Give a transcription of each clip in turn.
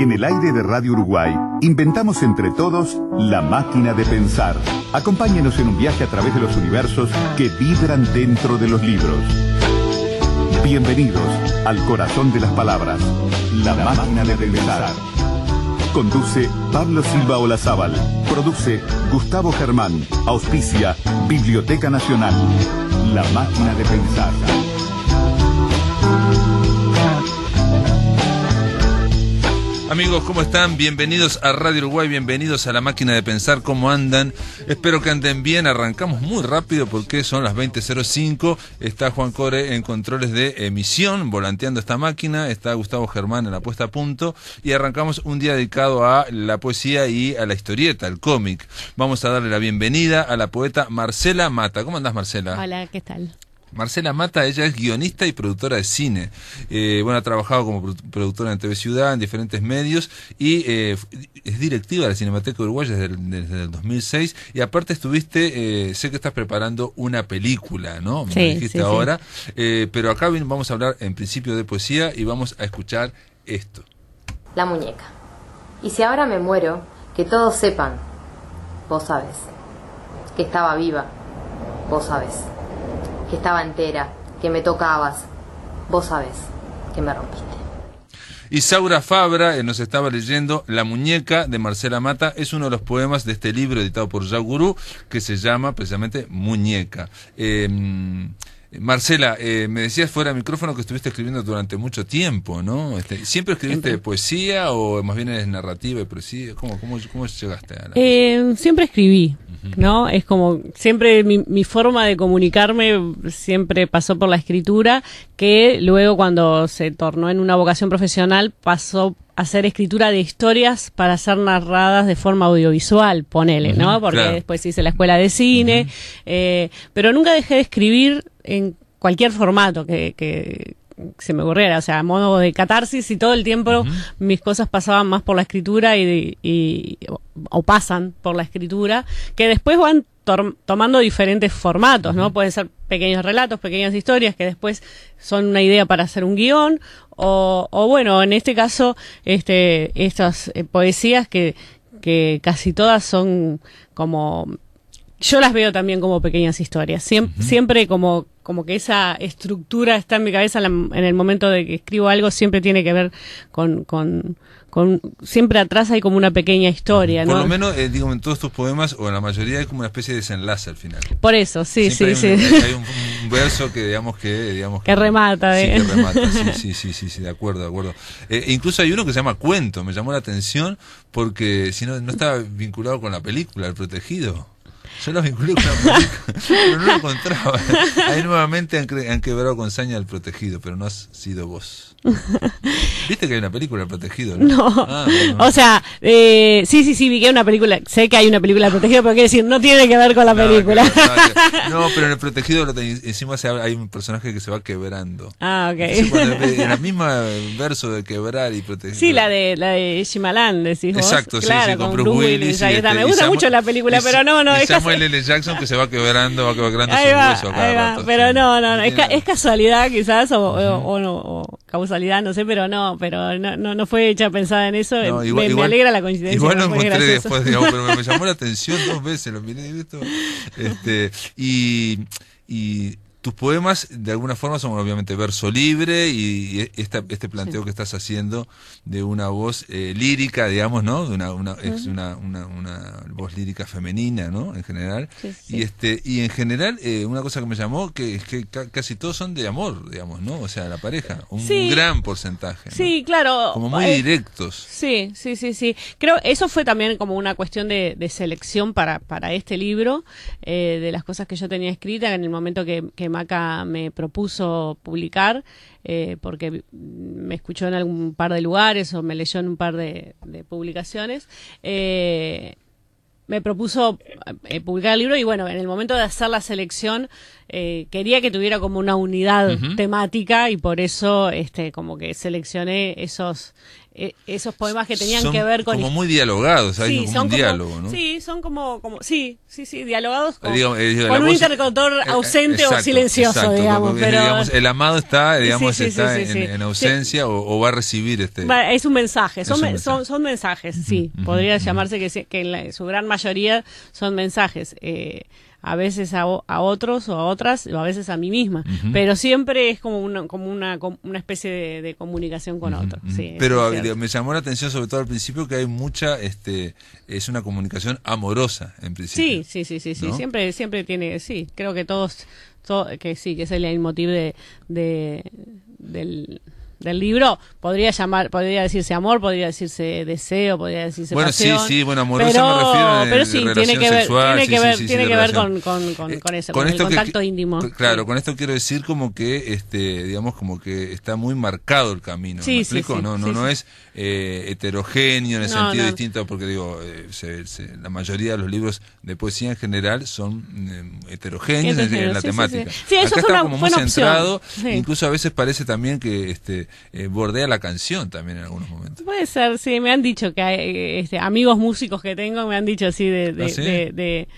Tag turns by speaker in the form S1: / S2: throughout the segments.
S1: En el aire de Radio Uruguay, inventamos entre todos la máquina de pensar. Acompáñenos en un viaje a través de los universos que vibran dentro de los libros. Bienvenidos al corazón de las palabras, la, máquina de pensar. Conduce Pablo Silva Olazábal. Produce Gustavo
S2: Germán. Auspicia Biblioteca Nacional. La máquina de pensar. Amigos, ¿cómo están? Bienvenidos a Radio Uruguay, bienvenidos a la máquina de pensar, ¿cómo andan? Espero que anden bien, arrancamos muy rápido porque son las 20.05, está Juan Core en controles de emisión, volanteando esta máquina, está Gustavo Germán en la puesta a punto y arrancamos un día dedicado a la poesía y a la historieta, al cómic. Vamos a darle la bienvenida a la poeta Marcela Mata. ¿Cómo andás Marcela?
S3: Hola, ¿qué tal?
S2: Marcela Mata, ella es guionista y productora de cine. Eh, bueno, ha trabajado como productora en TV Ciudad, en diferentes medios, y eh, es directiva de la Cinemateca Uruguaya desde el, 2006. Y aparte estuviste, eh, sé que estás preparando una película, ¿no? Me dijiste ahora. pero acá vamos a hablar en principio de poesía y vamos a escuchar esto. La muñeca. Y si ahora me muero, que todos sepan, vos sabés, que estaba viva, vos sabés que estaba entera, que me
S3: tocabas. Vos sabés que me rompiste.
S2: y Saura Fabra eh, nos estaba leyendo La muñeca de Marcela Mata. Es uno de los poemas de este libro editado por Yagurú que se llama precisamente Muñeca. Eh, eh, Marcela, eh, me decías fuera de micrófono que estuviste escribiendo durante mucho tiempo, ¿no? Este, ¿Siempre escribiste poesía o más bien es narrativa y poesía? ¿Cómo, llegaste a
S3: eh, Siempre escribí, ¿no? Es como siempre mi, forma de comunicarme siempre pasó por la escritura, que luego cuando se tornó en una vocación profesional pasó a hacer escritura de historias para ser narradas de forma audiovisual, ponele, ¿no? Porque después hice la escuela de cine, pero nunca dejé de escribir en cualquier formato que, se me ocurriera, o sea, a modo de catarsis y todo el tiempo mis cosas pasaban más por la escritura y, o, pasan por la escritura, que después van tomando diferentes formatos, ¿no? Pueden ser pequeños relatos, pequeñas historias que después son una idea para hacer un guión, o, bueno, en este caso, este, estas eh, poesías que casi todas son como yo las veo también como pequeñas historias. Siempre, como, como que esa estructura está en mi cabeza en el momento de que escribo algo, siempre tiene que ver con, con, siempre atrás hay como una pequeña historia. Por lo
S2: menos, eh, digo, en todos tus poemas, o en la mayoría, hay como una especie de desenlace al final. Por eso, sí, sí, sí. hay un, verso que, digamos, que... Digamos, que, remata, Sí, ¿eh? que remata, sí, sí, sí, de acuerdo, de acuerdo. Eh, e incluso hay uno que se llama Cuento, me llamó la atención, porque si no, no estaba vinculado con la película, El Protegido. Yo los vinculé con pero no lo encontraba. Ahí nuevamente han, han, quebrado con saña El protegido, pero no has sido vos. ¿Viste que hay una película El protegido? No. Ah,
S3: o sea, eh, sí, sí, sí, vi que hay una película. Sé que hay una película El protegido, pero quiero decir, no tiene que ver con la película.
S2: no, pero en El protegido encima hay un personaje que se va quebrando. Ah, ok. en el mismo verso de quebrar y proteger. Sí, la
S3: de, la de Shimalan, decís Exacto, sí, sí, con, este, me gusta mucho la película, pero no, no, es como
S2: el Jackson que se va quebrando, va quebrando su va, hueso cada
S3: rato, Pero no, no, no. Es, casualidad quizás o, o, causalidad, no sé, pero no, pero no, no, fue hecha pensada en eso. me, alegra la coincidencia. Igual lo encontré después,
S2: digamos, pero me, me, llamó la atención dos veces, lo miré esto. Este, y, y tus poemas, de alguna forma, son obviamente verso libre y este planteo que estás haciendo de una voz eh, lírica, digamos, ¿no? De una, voz lírica femenina, ¿no? En general. Y este y en general, eh, una cosa que me llamó que es que casi todos son de amor, digamos, ¿no? O sea, la pareja, un gran porcentaje. Sí,
S3: claro. Como muy eh, directos. Sí, sí, sí, sí. Creo eso fue también como una cuestión de, selección para, para este libro, de las cosas que yo tenía escritas en el momento que Maca me propuso publicar, eh, porque me escuchó en algún par de lugares o me leyó en un par de, publicaciones. Eh, me propuso eh, publicar el libro y bueno, en el momento de hacer la selección quería que tuviera como una unidad temática y por eso este como que seleccioné esos e, esos poemas que tenían que ver con... Como muy dialogados, hay un diálogo, ¿no? Sí, son como, como, sí, sí, sí, dialogados con,
S2: eh, con un
S3: interlocutor eh, ausente o silencioso, digamos, pero...
S2: El amado está, digamos, está en, ausencia o, va a recibir este...
S3: Es un mensaje, son, Son, mensajes, sí. podría llamarse que, que en, su gran mayoría son mensajes. Eh, a veces a, otros o a otras, o a veces a mí misma, pero siempre es como una, como una, una especie de, comunicación con otros. pero
S2: me llamó la atención sobre todo al principio que hay mucha, este, es una comunicación amorosa en principio. Sí, sí, sí, sí,
S3: siempre, siempre tiene, sí, creo que todos, que sí, que es el motivo de, del del libro, podría llamar, podría decirse amor, podría decirse deseo, podría decirse Bueno, sí, sí, bueno, amoroso pero, me refiero a pero sí, tiene que ver, sexual, tiene que ver, tiene que ver con, con, con, eh, eso, con, el contacto íntimo.
S2: Claro, con esto quiero decir como que, este, digamos, como que está muy marcado el camino, ¿me explico? no, no, es eh, heterogéneo en el sentido distinto, porque digo, eh, se, la mayoría de los libros de poesía en general son eh, heterogéneos en, la temática. Sí, eso es una, como muy centrado, incluso a veces parece también que este eh, bordea la canción también en algunos momentos.
S3: Puede ser, sí, me han dicho que hay eh, este, amigos músicos que tengo, me han dicho así ¿Ah, de,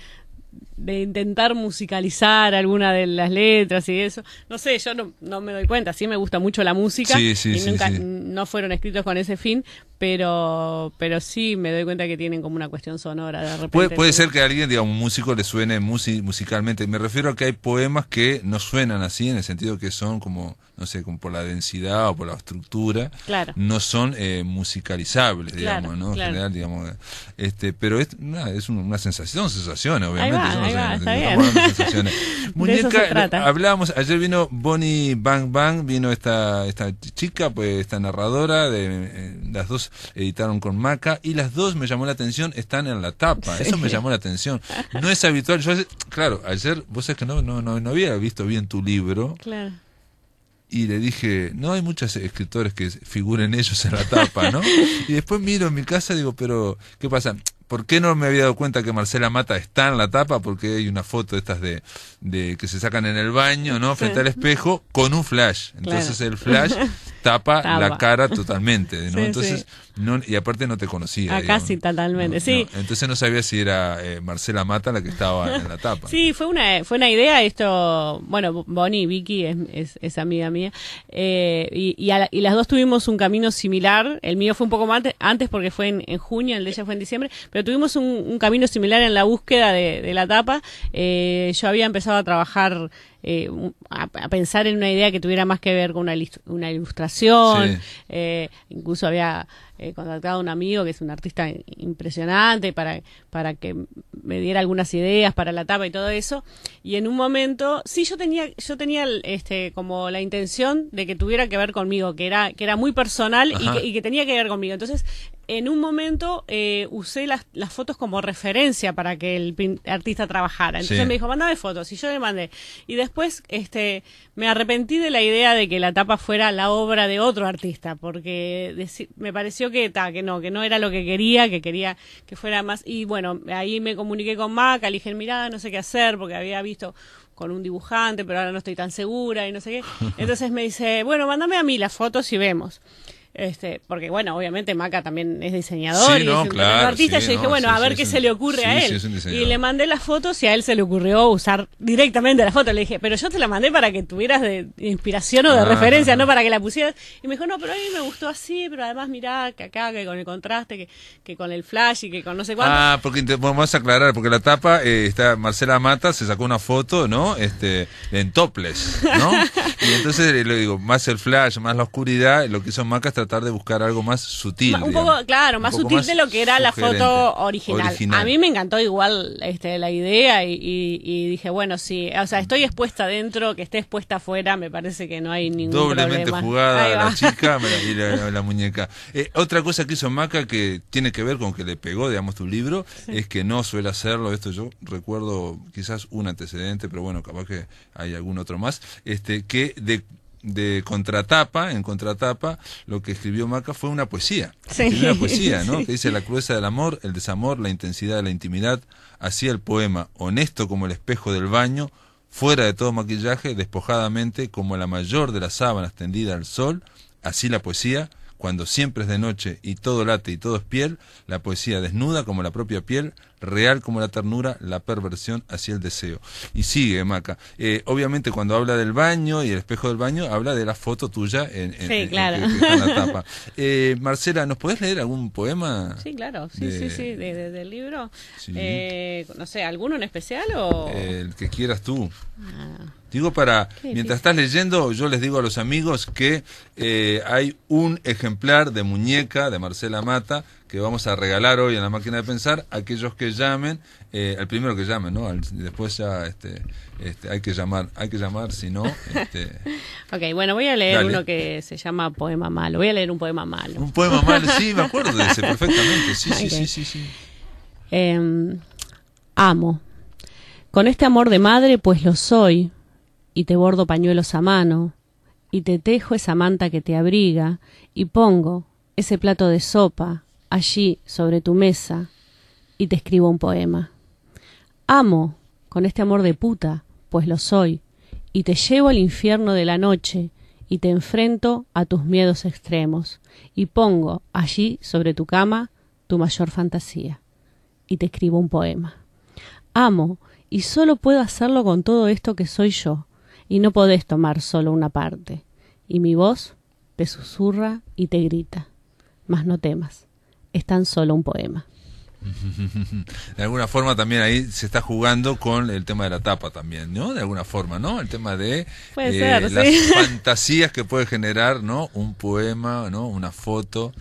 S3: de, intentar musicalizar alguna de las letras y eso. No sé, yo no, me doy cuenta, sí me gusta mucho la música y nunca no fueron escritos con ese fin, pero pero sí me doy cuenta que tienen como una cuestión sonora de repente. Puede,
S2: ser que a alguien, digamos, un músico le suene musicalmente. Me refiero a que hay poemas que no suenan así en el sentido que son como no sé, como por la densidad o por la estructura, claro. no son eh, musicalizables, digamos, ¿no? En general, digamos, eh, este, pero es, nada, es una sensación, sensaciones, obviamente. Va, va, está Muñeca, hablábamos, ayer vino Bonnie Bang Bang, vino esta, esta chica, pues esta narradora, de, eh, las dos editaron con Maca, y las dos me llamó la atención, están en la tapa, eso me llamó la atención. No es habitual, yo claro, ayer, vos sabés que no, no, no, no había visto bien tu libro. Claro y le dije, no hay muchos escritores que figuren ellos en la tapa, ¿no? y después miro en mi casa y digo, pero, ¿qué pasa? ¿Por qué no me había dado cuenta que Marcela Mata está en la tapa? Porque hay una foto de estas de, que se sacan en el baño, ¿no? Frente al espejo, con un flash. Entonces el flash tapa, la cara totalmente, ¿no? Entonces, No, y aparte no te conocía. Ah, casi
S3: totalmente, sí.
S2: Entonces no sabía si era eh, Marcela Mata la que estaba en la tapa.
S3: Sí, fue una, fue una idea, esto, bueno, Bonnie, Vicky es, es, amiga mía, eh, y, las dos tuvimos un camino similar, el mío fue un poco más antes porque fue en, en junio, el de ella fue en diciembre, pero tuvimos un, camino similar en la búsqueda de, la tapa. Eh, yo había empezado a trabajar eh, a, pensar en una idea que tuviera más que ver con una, ilustración. Eh, incluso había eh, contactado a un amigo que es un artista impresionante para, para que me diera algunas ideas para la tapa y todo eso. Y en un momento, sí, yo tenía, yo tenía este, como la intención de que tuviera que ver conmigo, que era, que era muy personal y que, tenía que ver conmigo. Entonces, en un momento usé las, fotos como referencia para que el artista trabajara. Entonces me dijo, mandame fotos. Y yo le mandé. Y después después este, me arrepentí de la idea de que la tapa fuera la obra de otro artista, porque me pareció que, ta, que no, que no era lo que quería, que quería que fuera más. Y bueno, ahí me comuniqué con Maca, le dije, mirá, no sé qué hacer, porque había visto con un dibujante, pero ahora no estoy tan segura y no sé qué. Entonces me dice, bueno, mándame a mí las fotos y vemos. Este, porque bueno, obviamente Maca también es diseñador y es artista. yo dije, bueno, a ver qué se le ocurre a él. y le mandé las fotos y a él se le ocurrió usar directamente la foto. Le dije, pero yo te la mandé para que tuvieras de inspiración o de ah, referencia, ah, no ah. para que la pusieras. Y me dijo, no, pero a mí me gustó así, pero además mirá que acá, que con el contraste, que, que con el flash y que con no sé cuánto. Ah,
S2: porque vamos a aclarar, porque la tapa eh, está Marcela Mata, se sacó una foto, ¿no? Este, en topless,
S3: ¿no?
S2: y entonces eh, le digo, más el flash, más la oscuridad, lo que hizo Maca está tratar de buscar algo más sutil. claro, más sutil de lo que era la foto original. A mí
S3: me encantó igual este, la idea y, dije, bueno, sí, o sea, estoy expuesta adentro, que esté expuesta afuera, me parece que no hay ningún Doblemente jugada la chica
S2: y la, muñeca. Eh, otra cosa que hizo Maca que tiene que ver con que le pegó, digamos, tu libro, es que no suele hacerlo. Esto yo recuerdo quizás un antecedente, pero bueno, capaz que hay algún otro más, este, que de de Contratapa, en Contratapa, lo que escribió Maca fue una poesía. Una poesía, ¿no? Que dice la crueza del amor, el desamor, la intensidad de la intimidad. Así el poema, honesto como el espejo del baño, fuera de todo maquillaje, despojadamente como la mayor de las sábanas tendida al sol. Así la poesía, cuando siempre es de noche y todo late y todo es piel, la poesía desnuda como la propia piel, real como la ternura, la perversión hacia el deseo. Y sigue, Maca. Eh, obviamente cuando habla del baño y el espejo del baño, habla de la foto tuya en, sí, claro. la tapa. Eh, Marcela, ¿nos podés leer algún poema? Sí, claro, sí, sí, sí,
S3: de, del libro. Eh, no sé, ¿alguno en especial o...? el
S2: que quieras tú. Ah. Digo para, mientras estás leyendo, yo les digo a los amigos que eh, hay un ejemplar de muñeca de Marcela Mata que vamos a regalar hoy en la máquina de pensar aquellos que llamen, eh, al primero que llamen, ¿no? después ya este, este, hay que llamar, hay que llamar, si no... Este.
S3: ok, bueno, voy a leer uno que se llama Poema Malo, voy a leer un poema malo. Un poema malo, sí, me acuerdo de ese perfectamente, sí, sí, sí, sí. sí. Em, amo. Con este amor de madre, pues lo soy y te bordo pañuelos a mano, y te tejo esa manta que te abriga, y pongo ese plato de sopa allí sobre tu mesa, y te escribo un poema. Amo, con este amor de puta, pues lo soy, y te llevo al infierno de la noche, y te enfrento a tus miedos extremos, y pongo allí sobre tu cama tu mayor fantasía, y te escribo un poema. Amo, y solo puedo hacerlo con todo esto que soy yo, y no podés tomar solo una parte. Y mi voz te susurra y te grita. Mas no temas, es tan solo un poema.
S2: De alguna forma también ahí se está jugando con el tema de la tapa también, ¿no? De alguna forma, ¿no? El tema de eh, las fantasías que puede generar, ¿no? Un poema, ¿no? Una foto,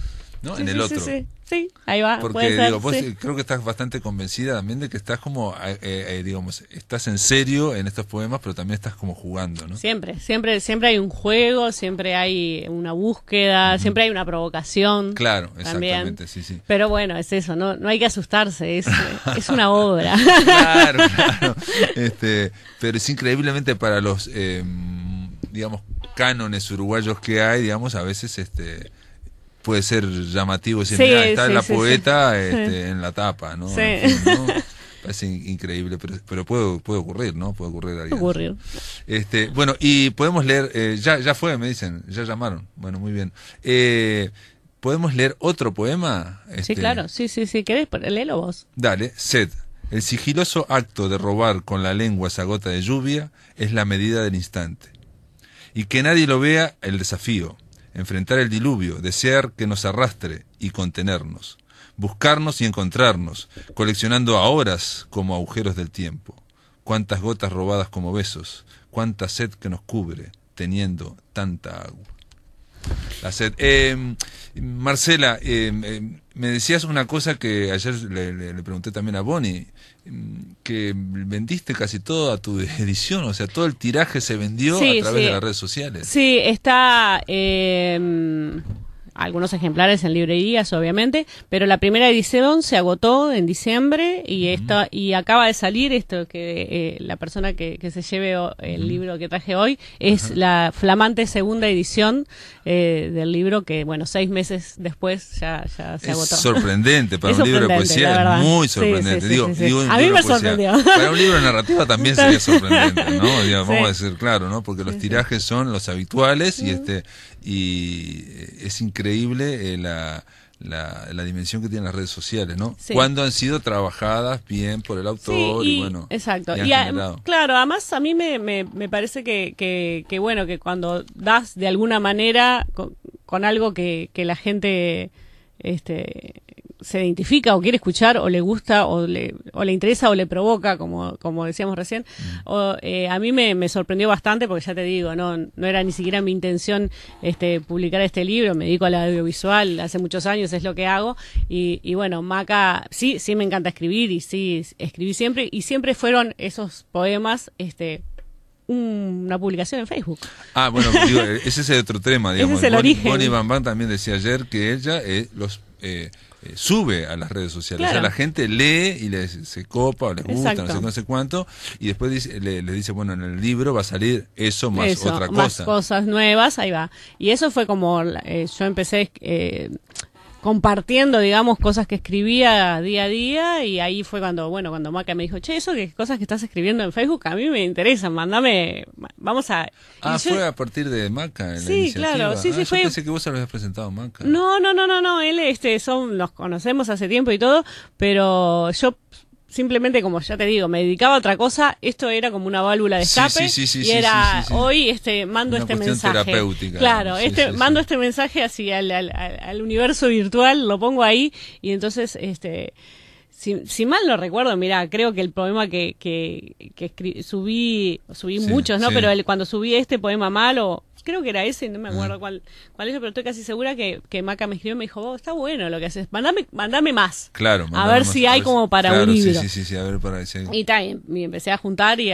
S2: ¿no? en el otro.
S3: Sí, ahí va. Porque digo, vos eh, creo que
S2: estás bastante convencida también de que estás como, eh, eh, digamos, estás en serio en estos poemas, pero también estás como jugando, ¿no?
S3: Siempre, siempre, siempre hay un juego, siempre hay una búsqueda, siempre hay una provocación. Claro, exactamente, sí, sí. Pero bueno, es eso, no, no hay que asustarse, es, una obra. claro, claro.
S2: Este, pero es increíblemente para los, em, digamos, cánones uruguayos que hay, digamos, a veces este puede ser llamativo decir, está la poeta este, en la tapa, ¿no? Parece increíble, pero, puede, ocurrir, ¿no? Puede ocurrir Este, bueno, y podemos leer, eh, ya, ya fue, me dicen, ya llamaron. Bueno, muy bien. Eh, ¿Podemos leer otro poema? sí, este, claro,
S3: sí, sí, sí. ¿Querés? Léelo vos.
S2: Dale, sed. El sigiloso acto de robar con la lengua esa gota de lluvia es la medida del instante. Y que nadie lo vea el desafío enfrentar el diluvio, desear que nos arrastre y contenernos, buscarnos y encontrarnos, coleccionando a horas como agujeros del tiempo. Cuántas gotas robadas como besos, cuánta sed que nos cubre, teniendo tanta agua. La sed. Eh, Marcela, eh, eh, me decías una cosa que ayer le pregunté también a Bonnie. Mm, que vendiste casi toda tu edición, o sea, todo el tiraje se vendió a través de las redes sociales. Sí,
S3: está... Eh, algunos ejemplares en librerías, obviamente, pero la primera edición se agotó en diciembre y y acaba de salir esto que eh, la persona que, que, se lleve el libro que traje hoy es la flamante segunda edición eh, del libro que, bueno, seis meses después ya, ya se es Sorprendente para un libro de poesía, es
S2: muy sorprendente. digo, digo a mí me sorprendió. Para un libro de narrativa también sería sorprendente, ¿no? vamos a decir claro, ¿no? Porque los tirajes son los habituales y este y eh, es increíble eh, la, la, dimensión que tienen las redes sociales, ¿no? Cuando han sido trabajadas bien por el autor y, bueno. Exacto. Y,
S3: claro, además a mí me, me, parece que, que, bueno, que cuando das de alguna manera con, con algo que, que la gente este, se identifica o quiere escuchar o le gusta o le, o le interesa o le provoca, como, como decíamos recién. Mm. O, eh, a mí me, sorprendió bastante porque ya te digo, no, no era ni siquiera mi intención este, publicar este libro, me dedico a la audiovisual hace muchos años, es lo que hago. Y, y bueno, Maca, sí, sí me encanta escribir y sí escribí siempre y siempre fueron esos poemas este, una publicación en Facebook. Ah, bueno,
S2: ese es otro tema, digamos. Bonnie, origen. Van también decía ayer que ella, eh, los... Eh, eh, sube a las redes sociales. la gente lee y les, se copa o les gusta, no sé, cuánto, y después dice, le, dice, bueno, en el libro va a salir eso más otra cosa. Más
S3: cosas nuevas, ahí va. Y eso fue como eh, yo empecé... Eh, compartiendo, digamos, cosas que escribía día a día y ahí fue cuando, bueno, cuando Maca me dijo, che, eso que cosas que estás escribiendo en Facebook a mí me interesan, mandame, vamos a... Ah, fue a
S2: partir de Maca la Sí, claro, sí, sí, ah, yo fue... pensé que vos se habías presentado Maca.
S3: No, no, no, no, no, él, este, son, nos conocemos hace tiempo y todo, pero yo simplemente, como ya te digo, me dedicaba a otra cosa, esto era como una válvula de escape. Sí, sí, sí, y era, hoy este, mando este mensaje. Claro, este, mando este mensaje así al, universo virtual, lo pongo ahí y entonces, este, si, mal no recuerdo, mira, creo que el poema que, que, subí, subí muchos, ¿no? Pero cuando subí este poema malo, creo que era ese, no me acuerdo cuál, cuál es, pero estoy casi segura que, Maca me escribió y me dijo, está bueno lo que haces, mandame, mandame más. Claro, A ver si hay como para un Sí,
S2: sí, sí, a ver para ese. Y,
S3: también me empecé a juntar y,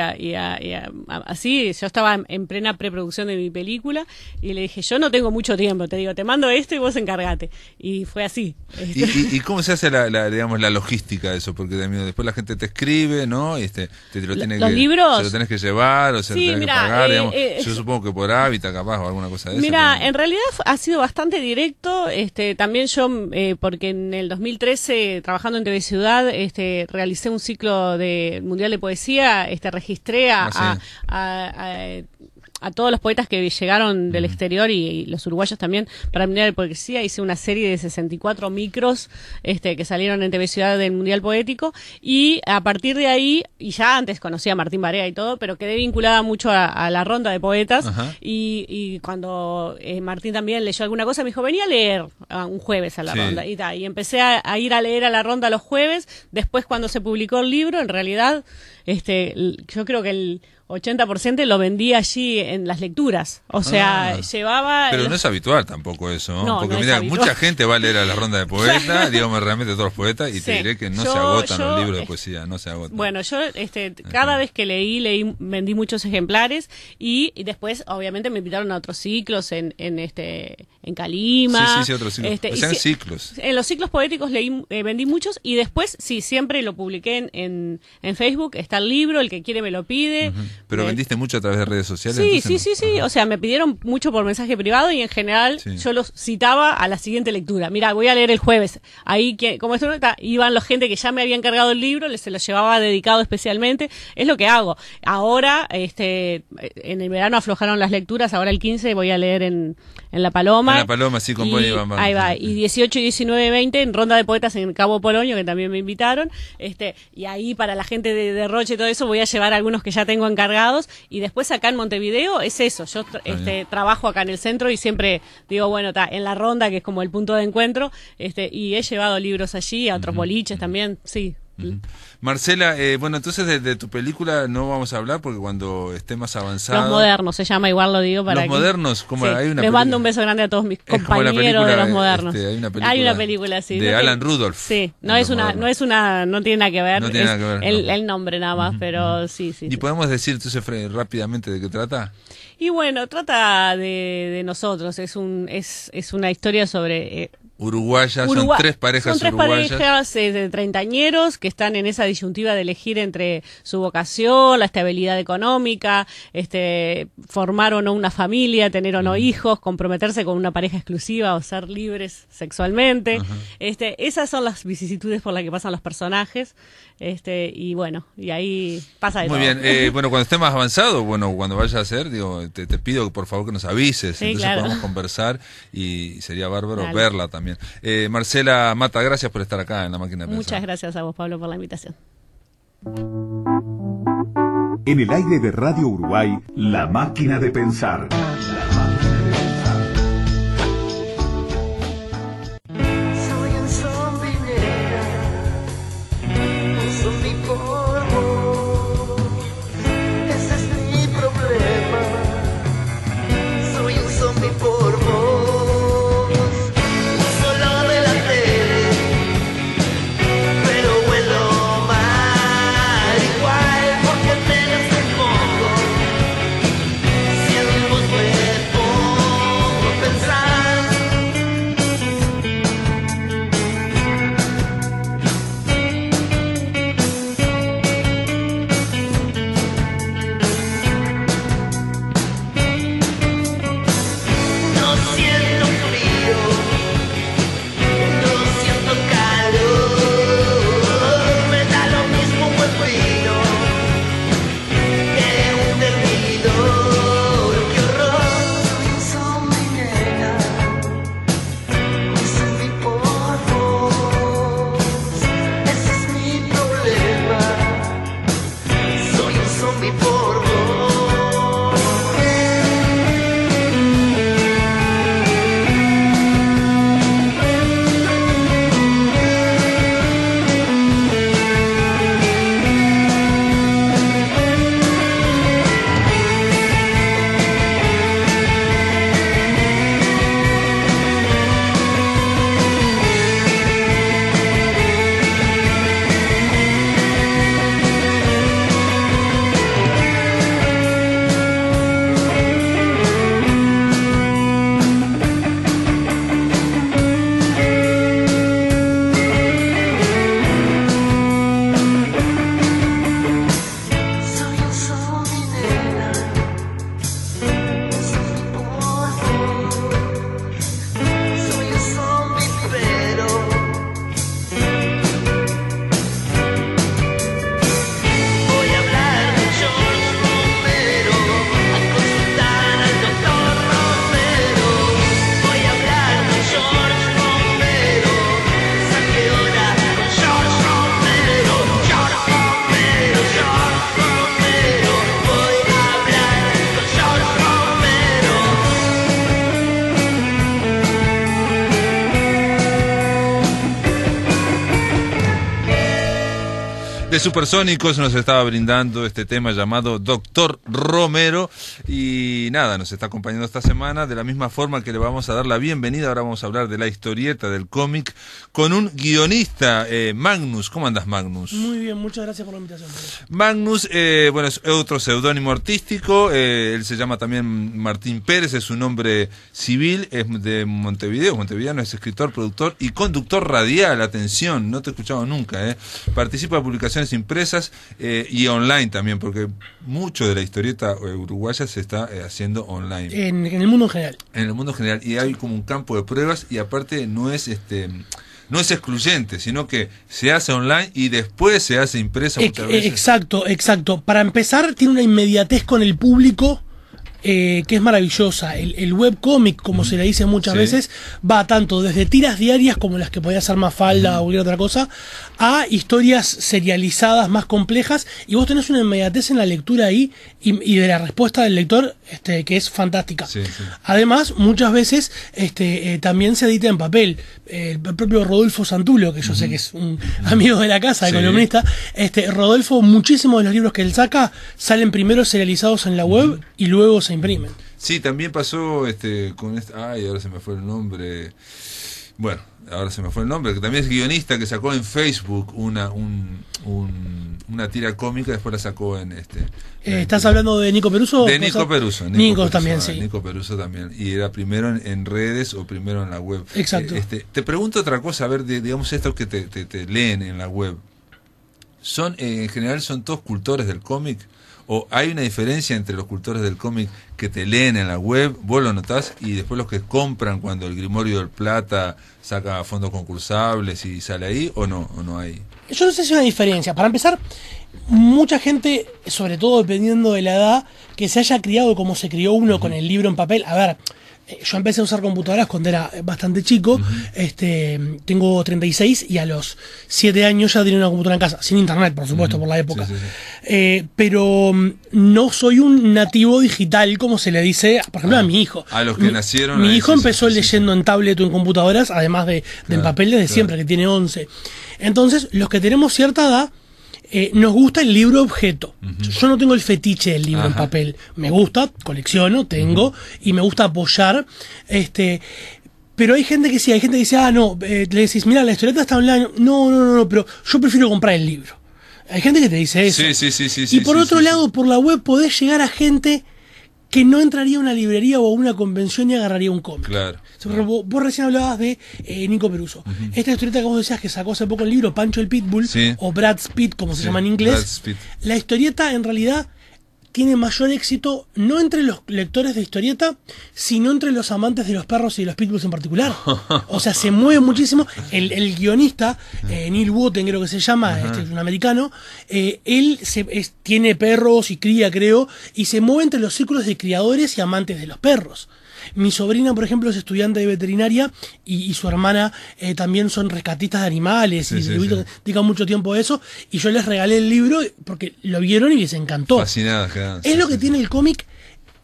S3: así, yo estaba en plena preproducción de mi película y le dije, yo no tengo mucho tiempo, te digo, te mando esto y vos encargate. Y fue así.
S2: ¿Y, cómo se hace la, digamos, la logística de eso? Porque después la gente te escribe, ¿no? Y este, te, lo que, libros? Se lo tenés que llevar, o se sí, lo que pagar, eh, eh, yo supongo que por hábitat, alguna cosa Mira,
S3: en realidad ha sido bastante directo. Este, también yo, eh, porque en el 2013, trabajando en TV Ciudad, este, realicé un ciclo de Mundial de Poesía, este, registré a ah, a todos los poetas que llegaron del exterior y, los uruguayos también para Mundial de Poesía. Hice una serie de 64 micros este, que salieron en TV Ciudad del Mundial Poético y a partir de ahí, y ya antes conocía a Martín Barea y todo, pero quedé vinculada mucho a, la ronda de poetas y, cuando eh, Martín también leyó alguna cosa me dijo, venía a leer ah, un jueves a la ronda y, empecé a, a ir a leer a la ronda los jueves. Después cuando se publicó el libro, en realidad, este, yo creo que el 80% lo vendí allí en las lecturas. O sea, ah. llevaba. Pero no es
S2: habitual tampoco eso. Porque mira, mucha gente va a leer a la ronda de poetas, digamos realmente todos los poetas, y te diré que no se agotan los libros de poesía, no se agotan.
S3: Bueno, yo este, cada vez que leí, leí, vendí muchos ejemplares y, después, obviamente, me invitaron a otros ciclos en, en este en Calima. Sí, sí, sí, otros ciclos. Este, o sea, en ciclos. En los ciclos poéticos leí, eh, vendí muchos y después, sí, siempre lo publiqué en, en, Facebook. Está el libro, el que quiere me lo pide.
S2: Pero eh, vendiste mucho a través de redes sociales. Sí, sí, sí, sí. O sea,
S3: me pidieron mucho por mensaje privado y en general yo los citaba a la siguiente lectura. Mira, voy a leer el jueves. Ahí, como esto iban los gente que ya me habían cargado el libro, les se lo llevaba dedicado especialmente. Es lo que hago. Ahora, este, en el verano aflojaron las lecturas. Ahora el 15 voy a leer en, La Paloma. En La Paloma, sí, con y, Ahí va. Y 18, 19, 20 en Ronda de Poetas en Cabo Polonio, que también me invitaron. Este, y ahí para la gente de, Roche y todo eso voy a llevar algunos que ya tengo en y después acá en Montevideo es eso, yo este, trabajo acá en el centro y siempre digo, bueno, está en la ronda que es como el punto de encuentro este, y he llevado libros allí, a otros boliches también, sí.
S2: Marcela, eh, bueno, entonces de, tu película no vamos a hablar porque cuando esté más avanzado Los modernos,
S3: se llama igual, lo digo para. Los modernos, como hay una. Les mando un beso grande a todos mis compañeros de los este, modernos. hay, una película sí. De Alan Rudolph. Sí, no es, una, no es una. No tiene nada que ver. No tiene El, el nombre nada más, pero sí, sí. ¿Y
S2: podemos decir, tú, rápidamente de qué trata?
S3: Y bueno, trata de, nosotros. Es, un, es, es una historia sobre. Eh, uruguayas, son tres parejas son tres parejas eh, de treintañeros que están en esa disyuntiva de elegir entre su vocación, la estabilidad económica, este, formar o no una familia, tener o no mm. hijos, comprometerse con una pareja exclusiva o ser libres sexualmente. Este, esas son las vicisitudes por las que pasan los personajes. Este, y bueno, y ahí pasa eso. Muy bien, eh,
S2: bueno, cuando esté más avanzado, bueno, cuando vaya a ser, digo, te, pido por favor que nos avises, entonces podamos conversar y sería bárbaro verla también. Eh, Marcela Mata, gracias por estar acá en la máquina de pensar. Muchas
S3: gracias a vos, Pablo, por la invitación.
S1: En el aire de Radio Uruguay, la máquina de pensar.
S2: de Supersónicos nos estaba brindando este tema llamado Doctor Romero. Y nada, nos está acompañando esta semana de la misma forma que le vamos a dar la bienvenida. Ahora vamos a hablar de la historieta, del cómic, con un guionista, eh, Magnus. ¿Cómo andas, Magnus?
S1: Muy bien, muchas gracias por la invitación.
S2: Magnus, eh, bueno, es otro seudónimo artístico. Eh, él se llama también Martín Pérez, es su nombre civil, es de Montevideo. Montevideo es escritor, productor y conductor radial. Atención, no te he escuchado nunca. Participa de publicaciones impresas eh, y online también, porque mucho de la historieta eh, uruguaya se está eh, haciendo online.
S1: En, el mundo en general.
S2: En el mundo general. Y hay como un campo de pruebas y aparte no es este no es excluyente, sino que se hace online y después se hace impresa muchas veces.
S1: Exacto, exacto. Para empezar, tiene una inmediatez con el público eh, que es maravillosa. El, el webcómic, como se le dice muchas veces, va tanto desde tiras diarias como las que podía hacer más falda o cualquier otra cosa, a historias serializadas más complejas. Y vos tenés una inmediatez en la lectura ahí y, de la respuesta del lector este, que es fantástica. Además, muchas veces este, eh, también se edita en papel. Eh, el propio Rodolfo Santulo, que yo sé que es un amigo de la casa, de columnista, este, Rodolfo, muchísimos de los libros que él saca salen primero serializados en la web y luego se imprimen.
S2: Sí, también pasó este con este, ay, ahora se me fue el nombre. Bueno, ahora se me fue el nombre, que también es guionista que sacó en Facebook una una tira cómica, después la sacó en este.
S1: Eh, ¿Estás hablando de Nico Peruso? De Nico Peruso. Nico, también, sí.
S2: Nico Peruso también. Y era primero en, redes o primero en la web. Exacto. Eh, este, te pregunto otra cosa, a ver, digamos estos que te, te, leen en la web son eh, en general son todos cultores del cómic ¿O hay una diferencia entre los cultores del cómic que te leen en la web, vos lo notás, y después los que compran cuando el Grimorio del Plata saca fondos concursables y sale ahí, o no, o no hay?
S1: Yo no sé si hay una diferencia. Para empezar, mucha gente, sobre todo dependiendo de la edad, que se haya criado como se crió uno con el libro en papel. A ver, eh, yo empecé a usar computadoras cuando era bastante chico. este, tengo 36 y a los 7 años ya tenía una computadora en casa, sin internet, por supuesto, por la época. Eh, pero mm, no soy un nativo digital, como se le dice, por ejemplo, a ah, mi hijo.
S2: A los que nacieron. Mi
S1: hijo empezó leyendo en tablet o en computadoras, además de, en papel desde siempre, que tiene 11. Entonces, los que tenemos cierta edad eh, nos gusta el libro objeto. Yo no tengo el fetiche del libro en papel. Me gusta, colecciono, tengo, y me gusta apoyar. Este, pero hay gente que sí, hay gente que dice, ah, no, eh, le decís, mira, la historieta está online. No, no, no, no, pero yo prefiero comprar el libro. Hay gente que te dice eso.
S2: Sí, sí, sí, y por otro
S1: lado, por la web podés llegar a gente que no entraría a una librería o a una convención y agarraría un cómic. Claro. Vos, recién hablabas de eh, Nico Peruso. Esta historieta como decías que sacó hace poco el libro Pancho el Pitbull o Brad Pitt, como se llama en inglés. La historieta en realidad tiene mayor éxito no entre los lectores de historieta, sino entre los amantes de los perros y de los pitbulls en particular. O sea, se mueve muchísimo. El, guionista, eh, Neil Wooten creo que se llama, este es un americano, eh, él se, tiene perros y cría, creo, y se mueve entre los círculos de criadores y amantes de los perros. Mi sobrina, por ejemplo, es estudiante de veterinaria y, su hermana eh, también son rescatistas de animales y dedican mucho tiempo a eso. Y yo les regalé el libro porque lo vieron y les encantó.
S2: Fascinadas, Es lo que
S1: tiene el cómic,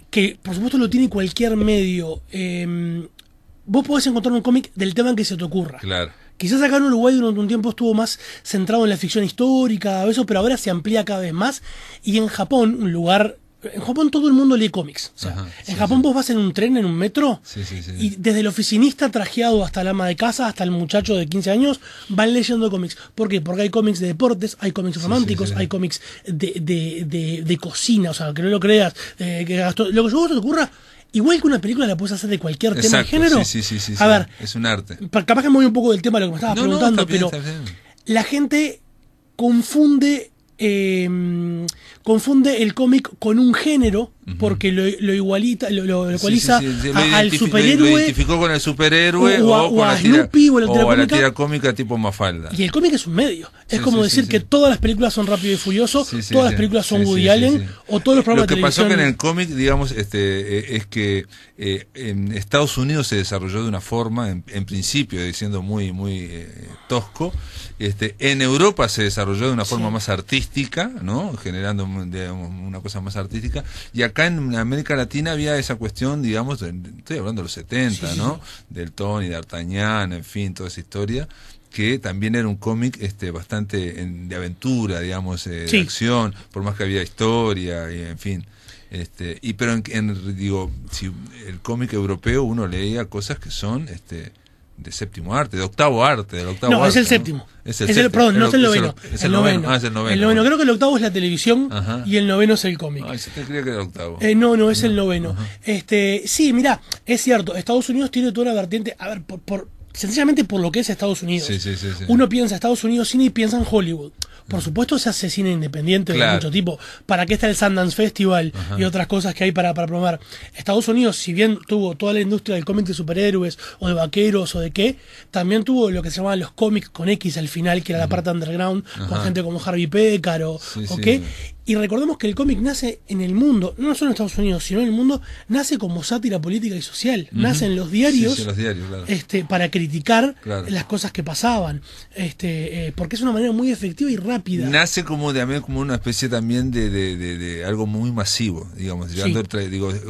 S1: que por supuesto lo tiene cualquier medio. Em, vos podés encontrar un cómic del tema en que se te ocurra. Claro. Quizás acá en Uruguay durante un tiempo estuvo más centrado en la ficción histórica, eso, pero ahora se amplía cada vez más. Y en Japón, un lugar en Japón todo el mundo lee cómics. en Japón vos vas en un tren, en un metro, y desde el oficinista trajeado hasta el ama de casa, hasta el muchacho de 15 años, van leyendo cómics. ¿Por qué? Porque hay cómics de deportes, hay cómics románticos, hay cómics de, cocina, o sea, que no lo creas, que lo que yo te ocurra, Igual que una película la puedes hacer de cualquier tema de género.
S2: A ver, es un arte.
S1: Capaz que me voy un poco del tema de lo que me estabas preguntando, pero la gente confunde Em, confunde el cómic con un género porque lo, lo igualita, lo, al superhéroe. identificó
S2: con el superhéroe o, a, o, a la tira cómica tipo Mafalda. Y el cómic
S1: es un medio. Es como decir que todas las películas son Rápido y Furioso, todas las películas son Woody Allen o todos los programas de televisión. Lo que pasó que en el
S2: cómic, digamos, este, eh, es que eh, en Estados Unidos se desarrolló de una forma, en, principio, diciendo eh, muy, muy tosco. Este, en Europa se desarrolló de una forma más artística, ¿no? Generando una cosa más artística. Y acá en América Latina había esa cuestión, digamos, estoy hablando de los 70, ¿no? Del Tony, de en fin, toda esa historia que también era un cómic este bastante de aventura, digamos, eh, de acción, por más que había historia y en fin. Este, y pero en, en digo, si el cómic europeo uno leía cosas que son este de séptimo arte, de octavo arte, del octavo No, arte, es el séptimo. Es el, perdón, no es el noveno. Ah, es el, noveno. el
S1: Creo que el octavo es la televisión y el noveno es el cómic. te creía que era el octavo. Eh, no, no, es el noveno. Este, sí, mira, es cierto, Estados Unidos tiene toda la vertiente, a ver, por, por sencillamente por lo que es Estados Unidos. Uno piensa Estados Unidos cine y piensa en Hollywood por supuesto se hace cine independiente de mucho tipo. ¿Para qué está el Sundance Festival y otras cosas que hay para, para promover? Estados Unidos, si bien tuvo toda la industria del cómic de superhéroes o de vaqueros o de qué, también tuvo lo que se llamaban los cómics con X al final, que era la parte underground, con gente como Harvey Pekar o, qué. Y recordemos que el cómic nace en el mundo, no solo en Estados Unidos, sino en el mundo, nace como sátira política y social. Nace en los diarios, este, para criticar las cosas que pasaban. Este, eh, porque es una manera muy efectiva y rápida.
S2: Nace como también como una especie también de, algo muy masivo, digamos.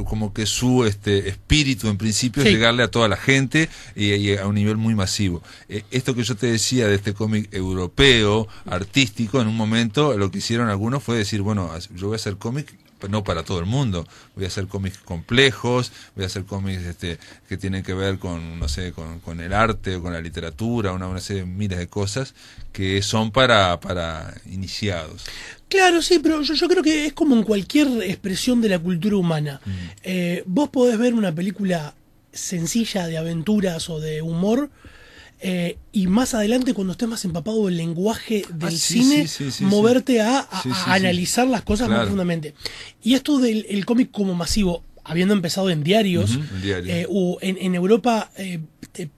S2: como que su este, espíritu en principio es llegarle a toda la gente y, a un nivel muy masivo. Eh, esto que yo te decía de este cómic europeo, artístico, en un momento lo que hicieron algunos fue decir, bueno, bueno, yo voy a hacer cómics, no para todo el mundo. Voy a hacer cómics complejos, voy a hacer cómics este, que tienen que ver con, no sé, con, el arte, o con la literatura, una, serie de miles de cosas que son para, para iniciados.
S1: Claro, sí, pero yo, creo que es como en cualquier expresión de la cultura humana. Mm. Eh, vos podés ver una película sencilla de aventuras o de humor eh, y más adelante cuando estés más empapado del lenguaje ah, del cine, moverte a, analizar las cosas más profundamente. Y esto del cómic como masivo, habiendo empezado en diarios, o eh, en, Europa, eh,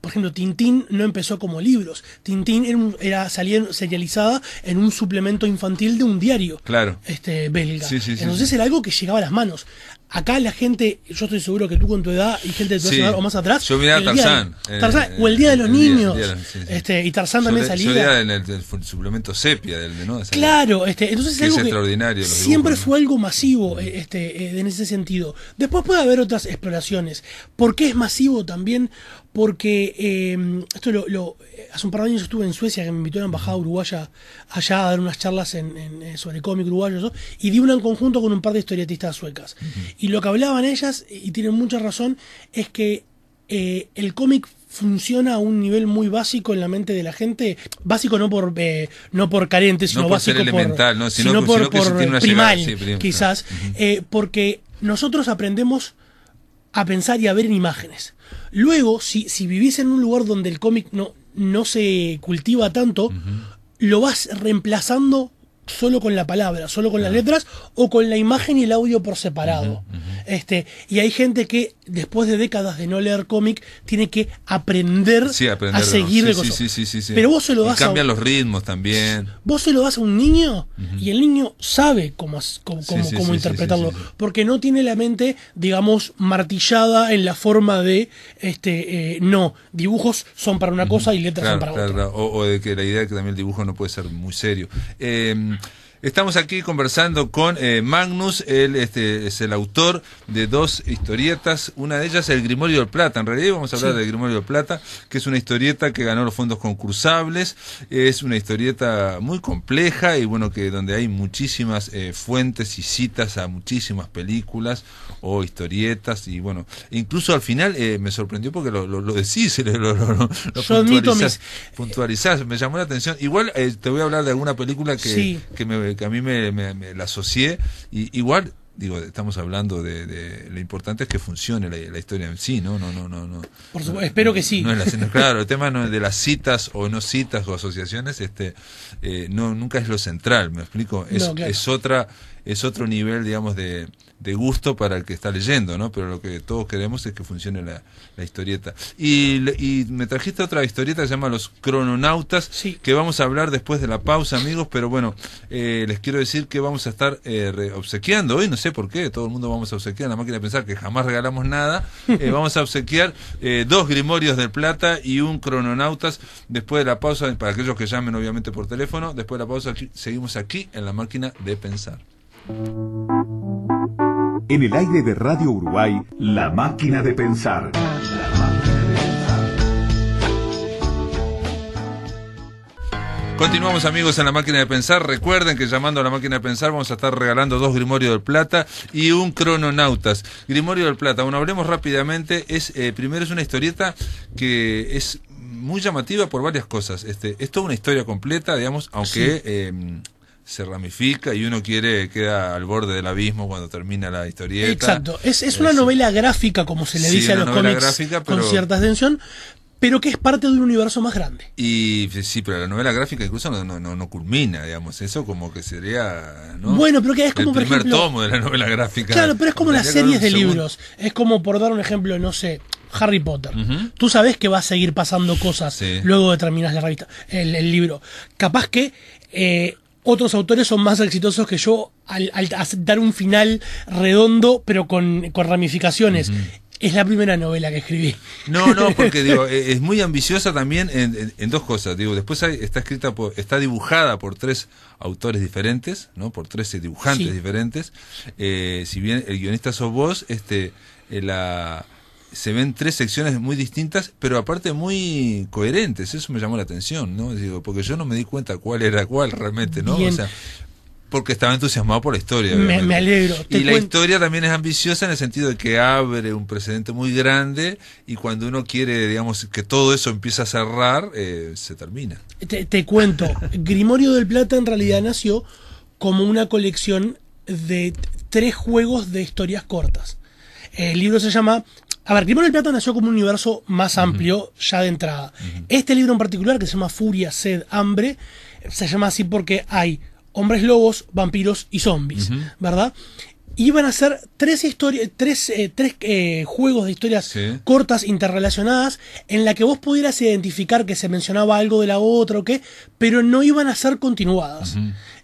S1: por ejemplo, Tintín no empezó como libros. Tintín era, era, salía serializada en un suplemento infantil de un diario claro. este, belga. Entonces era algo que llegaba a las manos. Acá la gente, yo estoy seguro que tú con tu edad y gente de tu ciudad edad o más atrás. Yo miraba Tarzán. Eh, Tarzán o el eh, Día de los Niños. Este, y Tarzán también salía.
S2: Yo el, suplemento sepia del Claro, este, entonces es, algo que siempre fue
S1: algo masivo eh, este, en ese sentido. Después puede haber otras exploraciones. ¿Por qué es masivo también? porque em, esto lo, hace un par de años estuve en Suecia, que me invitó a la embajada uruguaya allá a dar unas charlas en, eh, sobre cómic uruguayo, y, eso, di una en conjunto con un par de historietistas suecas. Y lo que hablaban ellas, y tienen mucha razón, es que eh, el cómic funciona a un nivel muy básico en la mente de la gente, básico no por eh, no por carente, sino básico elemental, por, no, sino, por, primal, quizás, porque nosotros aprendemos a pensar y a ver en imágenes. Luego, si, si vivís en un lugar donde el cómic no, no se cultiva tanto, lo vas reemplazando solo con la palabra, solo con las letras o con la imagen y el audio por separado. Este, y hay gente que después de décadas de no leer cómic tiene que aprender, a seguir sí, el sí, Pero vos se lo cambian
S2: los ritmos también.
S1: Vos se lo das a un niño y el niño sabe cómo, cómo, cómo, interpretarlo porque no tiene la mente, digamos, martillada en la forma de este eh, no, dibujos son para una cosa y letras son para
S2: otra. O, de que la idea de que también el dibujo no puede ser muy serio. Eh, Estamos aquí conversando con eh, Magnus, él este, es el autor de dos historietas, una de ellas El Grimorio del Plata, en realidad vamos a hablar del Grimorio del Plata, que es una historieta que ganó los fondos concursables, es una historieta muy compleja y bueno, que donde hay muchísimas eh, fuentes y citas a muchísimas películas o historietas y bueno, incluso al final eh, me sorprendió porque lo, decís, lo, puntualizás, me llamó la atención. Igual te voy a hablar de alguna película que, que me que, a mí me, me, la asocié. igual, digo, estamos hablando de, lo importante es que funcione la, historia en sí, ¿no? No, no, no, no. espero que sí. claro, el tema no es de las citas o no citas o asociaciones, este, eh, no, nunca es lo central, ¿me explico? es otra es otro nivel, digamos, de, de gusto para el que está leyendo, ¿no? Pero lo que todos queremos es que funcione la, historieta. Y, me trajiste otra historieta que se llama Los Crononautas, que vamos a hablar después de la pausa, amigos, pero bueno, eh, les quiero decir que vamos a estar eh, obsequiando hoy, no sé por qué, todo el mundo vamos a obsequiar, la máquina de pensar que jamás regalamos nada,
S1: eh, vamos
S2: a obsequiar dos Grimorios del Plata y un Crononautas después de la pausa, para aquellos que llamen obviamente por teléfono, después de la pausa aquí, seguimos aquí en la máquina de pensar.
S1: En el aire de Radio Uruguay, La Máquina de Pensar.
S2: Continuamos amigos en la máquina de pensar. Recuerden que llamando a la máquina de pensar vamos a estar regalando dos Grimorio del Plata y un Crononautas. Grimorio del Plata, bueno, hablemos rápidamente. Es eh, primero es una historieta que es muy llamativa por varias cosas. Este, es toda una historia completa, digamos, aunque eh, se ramifica y uno quiere queda al borde del abismo cuando termina la historieta. Exacto, es, una
S1: novela gráfica, como se le dice a los cómics, con cierta extensión, pero que es parte de un universo más grande.
S2: Y sí, pero la novela gráfica incluso no, culmina, digamos, eso como que sería... Bueno, pero que es como... El primer tomo de la novela gráfica. Claro, pero es como las series de libros,
S1: es como por dar un ejemplo, no sé, Harry Potter. Tú sabes que va a seguir pasando cosas luego de terminar la revista, el, libro. Capaz que eh, otros autores son más exitosos que yo al, dar un final redondo, pero con, ramificaciones. Es la primera novela que escribí. No, no, porque digo,
S2: e-, es muy ambiciosa también en, dos cosas. Digo, después está escrita, está dibujada por tres autores diferentes, ¿no? Por tres dibujantes diferentes. Eh, si bien el guionista sos vos, este, eh, la se ven tres secciones muy distintas, pero aparte muy coherentes. Eso me llamó la atención, ¿no? Digo, porque yo no me di cuenta cuál era cuál realmente, ¿no? O sea, porque estaba entusiasmado por la historia. Me, alegro. Y la historia también es ambiciosa en el sentido de que abre un precedente muy grande y cuando uno quiere, digamos, que todo eso empiece a cerrar, eh, se termina.
S1: Te, te cuento, Grimorio del Plata en realidad nació como una colección de tres juegos de historias cortas. El libro se llama a ver, primero el Plata nació como un universo más amplio ya de entrada. Este libro en particular, que se llama Furia, Sed, Hambre, se llama así porque hay hombres lobos, vampiros y zombies, ¿verdad? Iban a ser tres, historias, tres, eh, tres eh, juegos de historias cortas interrelacionadas en la que vos pudieras identificar que se mencionaba algo de la otra o qué, pero no iban a ser continuadas.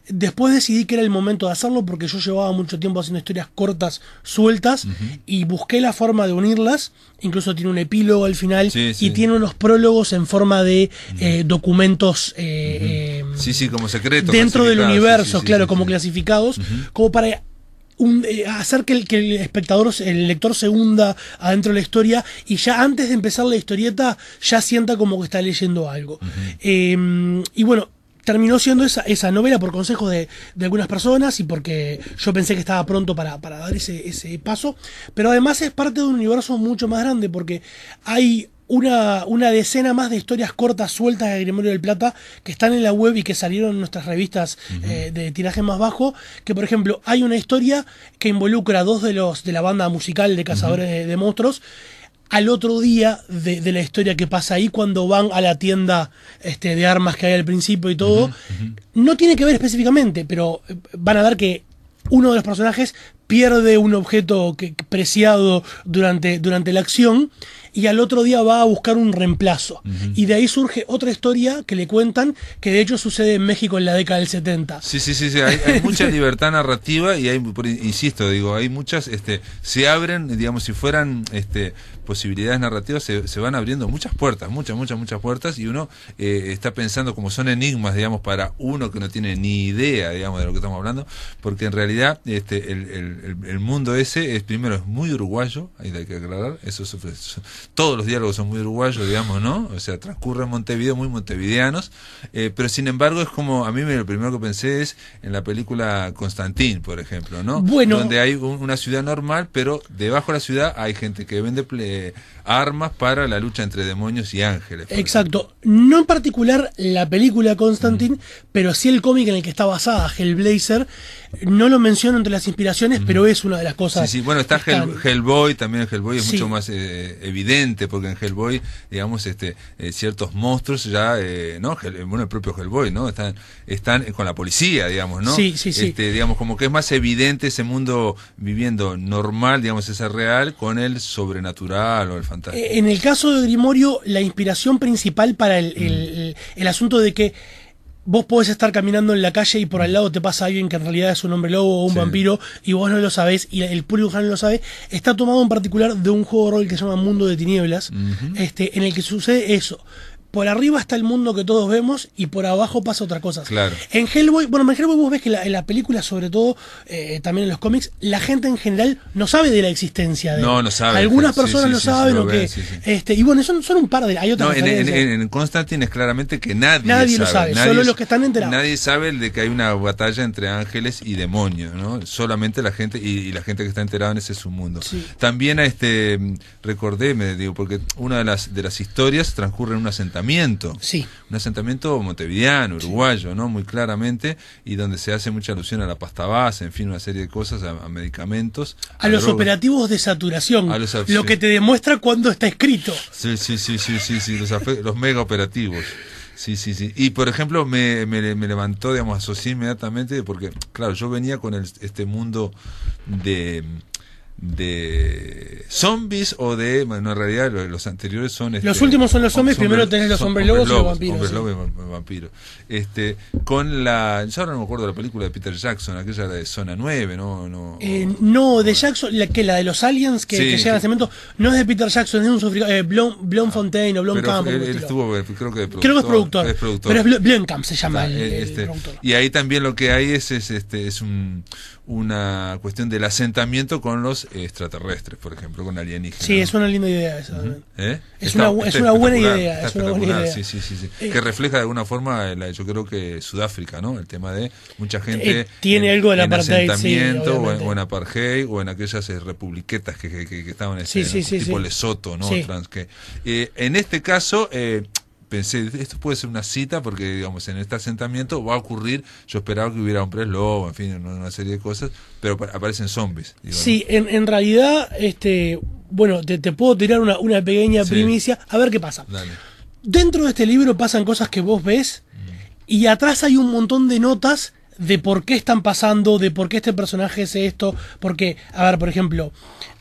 S1: Después decidí que era el momento de hacerlo porque yo llevaba mucho tiempo haciendo historias cortas, sueltas, y busqué la forma de unirlas. Incluso tiene un epílogo al final y tiene unos prólogos en forma de eh, documentos. Eh,
S2: eh, sí, sí, como secretos. Dentro del universo,
S1: claro, como clasificados, como para hacer que el, que el, espectador, el lector se hunda adentro de la historia y ya antes de empezar la historieta ya sienta como que está leyendo algo. Em, y bueno, terminó siendo esa, novela por consejo de, algunas personas y porque yo pensé que estaba pronto para, dar ese, paso, pero además es parte de un universo mucho más grande porque hay una, decena más de historias cortas sueltas de Grimorio del Plata que están en la web y que salieron en nuestras revistas eh, de tiraje más bajo, que por ejemplo hay una historia que involucra a dos de los de la banda musical de Cazadores de Monstruos al otro día de, la historia que pasa ahí cuando van a la tienda este, de armas que hay al principio y todo. No tiene que ver específicamente, pero eh, van a ver que uno de los personajes pierde un objeto que, preciado durante, durante la acción y al otro día va a buscar un reemplazo. Y de ahí surge otra historia que le cuentan, que de hecho sucede en México en la década del 70.
S2: Sí, sí, sí, sí. Hay, mucha libertad narrativa y hay, insisto, digo, hay muchas, este, se abren, digamos, si fueran este, posibilidades narrativas se, van abriendo muchas puertas, muchas, muchas, muchas puertas, y uno eh, está pensando como son enigmas, digamos, para uno que no tiene ni idea, digamos, de lo que estamos hablando, porque en realidad este, el, mundo ese es primero es muy uruguayo, hay que aclarar, eso, todos los diálogos son muy uruguayos, digamos, ¿no? O sea, transcurre en Montevideo, muy montevideanos, eh, pero sin embargo es como, a mí me, lo primero que pensé es en la película Constantín, por ejemplo, ¿no? Bueno. Donde hay una ciudad normal, pero debajo de la ciudad hay gente que vende armas para la lucha entre demonios y ángeles.
S1: Exacto. No en particular la película Constantine, mm. pero sí el cómic en el que está basada, Hellblazer. No lo menciono entre las inspiraciones, mm. pero es una de las cosas. Sí, bueno,
S2: está Hellboy, también Hellboy es mucho más eh, evidente, porque en Hellboy, digamos, este, eh, ciertos monstruos ya, eh, ¿no? bueno, el propio Hellboy, ¿no? Están, están con la policía, digamos, ¿no? Este, digamos, como que es más evidente ese mundo viviendo normal, digamos, ese real, con el sobrenatural eh,
S1: en el caso de Grimorio, la inspiración principal para mm. el, el, asunto de que vos podés estar caminando en la calle y por al mm. lado te pasa alguien que en realidad es un hombre lobo o un vampiro y vos no lo sabés y el público no lo sabe, está tomado en particular de un juego de rol que se llama Mundo de Tinieblas, este, en el que sucede eso por arriba está el mundo que todos vemos y por abajo pasa otra cosa. En Hellboy, bueno, en Hellboy vos ves que en la película, sobre todo, eh, también en los cómics, la gente en general no sabe de la existencia de No, no sabe. Algunas personas lo saben lo que. Este, y bueno, son, son un par de. Hay otras no, en,
S2: Constantine es claramente que nadie, nadie sabe, lo sabe, solo los que están enterados. Nadie sabe de que hay una batalla entre ángeles y demonios, ¿no? Solamente la gente, y, la gente que está enterada en ese su mundo. También este recordé, me digo, porque una de las de las historias transcurre en una sentencia. Sí. Un asentamiento montevideano, uruguayo, ¿no? Muy claramente, y donde se hace mucha alusión a la pasta base, en fin, una serie de cosas, a, medicamentos. A, los operativos de saturación. A los lo que
S1: te demuestra cuando está escrito.
S2: Sí, sí, sí, sí, sí, sí los, mega operativos. Sí, sí, sí. Y por ejemplo, me, levantó, digamos, asocié inmediatamente, porque, claro, yo venía con este mundo de de zombies o de bueno en realidad los, anteriores son este, los últimos son los zombies primero tenés los hombres lobos, y los vampiros hombres lobos vampiros este con la yo ahora no me acuerdo de la película de Peter Jackson aquella de zona 9 no no
S1: eh, no de Jackson la que la de los aliens que, que llegan sí. cemento no es de Peter Jackson es de un eh, Blom, Fontaine o Blomkamp él, él
S2: estuvo eh, creo que, productor, creo que es, productor, pero
S1: es Camp se llama el, eh, este, productor.
S2: y ahí también lo que hay es, es este es un una cuestión del asentamiento con los extraterrestres, por ejemplo, con alienígenas. Sí, es
S1: una linda idea esa. ¿eh? ¿Eh? es, una, es una buena idea. Es una buena idea. Sí, sí, sí, eh,
S2: que refleja de alguna forma, yo creo que Sudáfrica, ¿no? El tema de mucha gente. tiene en, algo apartheid. asentamiento, o en, apartheid, o en aquellas republiquetas que, estaban en ese, tipo Lesoto, ¿no? Trans, que, en este caso pensé, esto puede ser una cita porque, digamos, en este asentamiento va a ocurrir, yo esperaba que hubiera hombres lobo, en fin, una, serie de cosas, pero aparecen zombies. sí,
S1: en, realidad, este, bueno, te, puedo tirar una, pequeña primicia, a ver qué pasa. Dentro de este libro pasan cosas que vos ves mm. y atrás hay un montón de notas de por qué están pasando, de por qué este personaje es esto, porque, a ver, por ejemplo,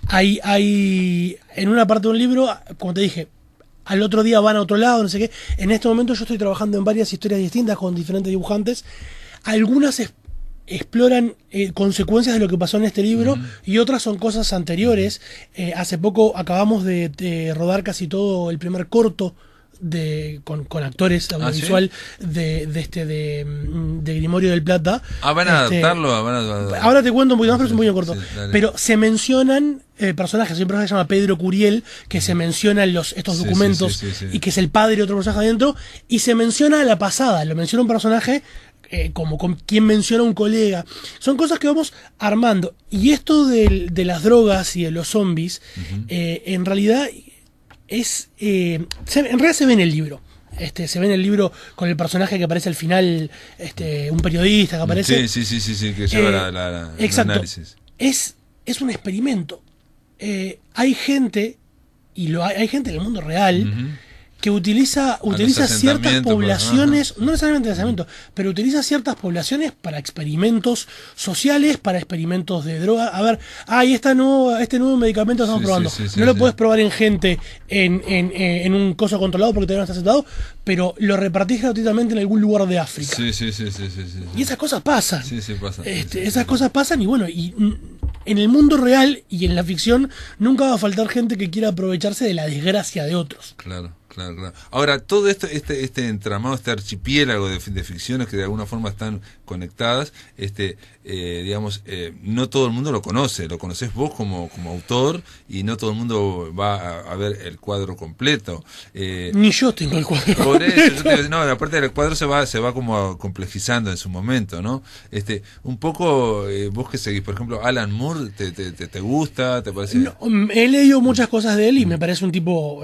S1: hay, hay en una parte de un libro, como te dije, al otro día van a otro lado, no sé qué. En este momento yo estoy trabajando en varias historias distintas con diferentes dibujantes. Algunas exploran eh, consecuencias de lo que pasó en este libro y otras son cosas anteriores. Eh, hace poco acabamos de, rodar casi todo el primer corto con, actores ah, audiovisual de, este de, mm, de, Grimorio del Plata. Ah, van a este, adaptarlo. Ah, ahora te cuento un poquito más, pero es un poquito corto. pero se mencionan eh, personajes, siempre se llama Pedro Curiel, que se menciona en los, estos documentos y que es el padre de otro personaje adentro, y se menciona la pasada, lo menciona un personaje eh, como con quien menciona un colega. Son cosas que vamos armando. Y esto de, las drogas y de los zombies, eh, en realidad es. Eh, en realidad se ve en el libro. Este, se ve en el libro con el personaje que aparece al final, este, un periodista que aparece. Sí,
S2: sí, sí, sí, que lleva la, la, El análisis.
S1: Es, es un experimento. Eh, hay gente, y lo hay, gente en el mundo real, que utiliza, utiliza ciertas poblaciones, no necesariamente asentamiento, pero utiliza ciertas poblaciones para experimentos sociales, para experimentos de droga. A ver, ay, ah, esta nuevo, este nuevo medicamento estamos probando. no lo puedes probar en gente en, eh, en, un coso controlado porque todavía no está aceptado, pero lo repartís gratuitamente en algún lugar de África. Sí, sí, sí, Y esas cosas pasan. Este, esas cosas pasan y bueno, y en el mundo real y en la ficción nunca va a faltar gente que quiera aprovecharse de la desgracia de otros.
S2: Claro. Claro, claro. Ahora, todo esto, este, este entramado, este archipiélago de, de, ficciones que de alguna forma están conectadas, este, eh, digamos, eh, no todo el mundo lo conoce, lo conoces vos como, como autor y no todo el mundo va a, ver el cuadro completo. Eh, Ni yo tengo el cuadro. Por eso, no, la parte del cuadro se va, se va como complejizando en su momento, ¿no? Este, un poco, vos que seguís, por ejemplo, Alan Moore, ¿te, gusta? ¿Te parece?
S1: Mm, he leído muchas mm. cosas de él y me mm. parece un tipo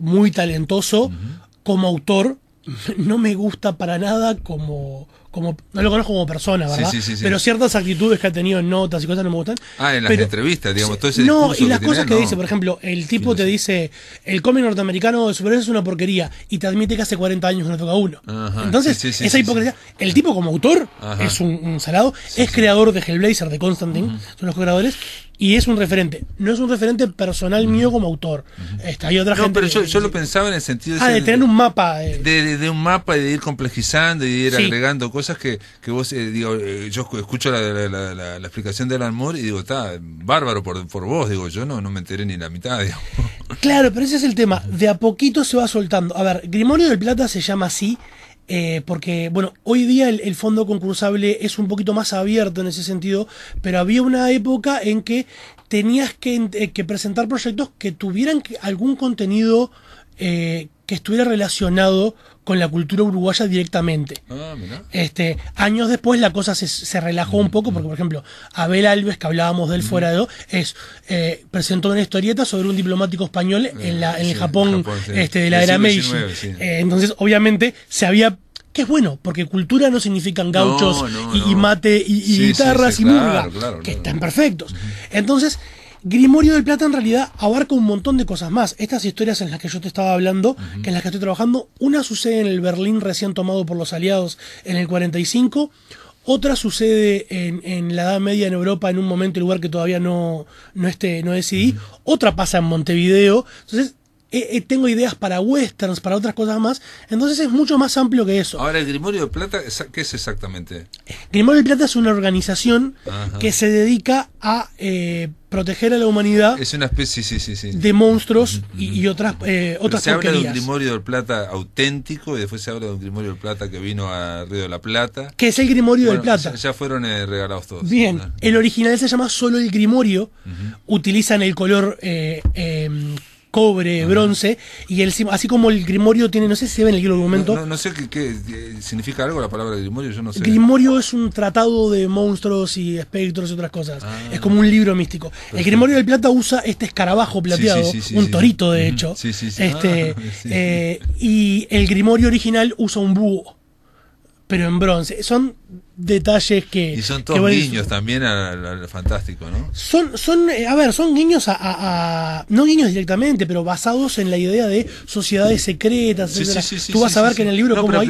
S1: muy talentoso mm-hmm. como autor. No me gusta para nada como no lo conozco como persona, ¿verdad? Sí, sí, sí, pero ciertas actitudes que ha tenido en notas y cosas no me gustan. Ah, en las
S2: entrevistas, digamos, todo ese No, y las cosas que dice, por
S1: ejemplo, el tipo te dice, el cómic norteamericano de superhéroes es una porquería y te admite que hace 40 años no toca uno. Entonces, esa hipocresía, el tipo como autor es un, salado, es creador de Hellblazer, de Constantine, son los creadores y es un referente. No es un referente personal mío como autor. Este, hay otra no, pero
S2: yo, lo pensaba en el sentido de... Ah, de tener un mapa. Eh. De, de, un mapa y de ir complejizando y de ir agregando cosas cosas que, vos, eh, digo, eh, yo escucho la, explicación del amor y digo, está bárbaro por, por vos, digo, yo no, no me enteré ni la mitad,
S1: Claro, pero ese es el tema, de a poquito se va soltando. A ver, Grimorio del Plata se llama así eh, porque, bueno, hoy día el, fondo concursable es un poquito más abierto en ese sentido, pero había una época en que tenías que, presentar proyectos que tuvieran algún contenido que estuviera relacionado con la cultura uruguaya directamente. Ah, este, años después la cosa se, relajó un poco, porque por ejemplo, Abel Alves, que hablábamos del él fuera de es eh, presentó una historieta sobre un diplomático español eh, en, la, en el Japón, este, de la era Meiji. Eh, entonces, obviamente, se había que es bueno, porque cultura no significan gauchos y, mate y, guitarras y que están perfectos. Entonces, Grimorio del Plata en realidad abarca un montón de cosas más. Estas historias en las que yo te estaba hablando, que en las que estoy trabajando, una sucede en el Berlín recién tomado por los aliados en el 45, otra sucede en, en, la Edad Media en Europa, en un momento y lugar que todavía no, no, esté, no decidí. Otra pasa en Montevideo. Entonces, eh, eh, tengo ideas para westerns, para otras cosas más. Entonces es mucho más amplio que eso. Ahora,
S2: el Grimorio de Plata, ¿qué es exactamente?
S1: Eh, Grimorio de Plata es una organización que se dedica a proteger a la humanidad. Es
S2: una especie, sí, sí, sí. De
S1: monstruos y, otras, eh, Se habla de un Grimorio
S2: del Plata auténtico y después se habla de un Grimorio del Plata que vino a Río de la Plata. Que es el Grimorio del Plata. Ya fueron regalados todos. Bien,
S1: ah. el original se llama solo el Grimorio. Utilizan el color em, cobre, bronce, y el, así como el grimorio tiene, no sé si se ve en el momento No,
S2: no sé qué, eh, significa algo la palabra grimorio, yo no sé. Grimorio
S1: es un tratado de monstruos y espectros y otras cosas. Ah. es como un libro místico. El grimorio del plata usa este escarabajo plateado, un torito de hecho. Este, y el grimorio original usa un búho, pero en bronce. Son detalles que... Y son todos guiños
S2: también al, fantástico, ¿no?
S1: Son, son, eh, a ver, son guiños a, No guiños directamente, pero basados en la idea de sociedades secretas, Tú vas a ver que en el libro... como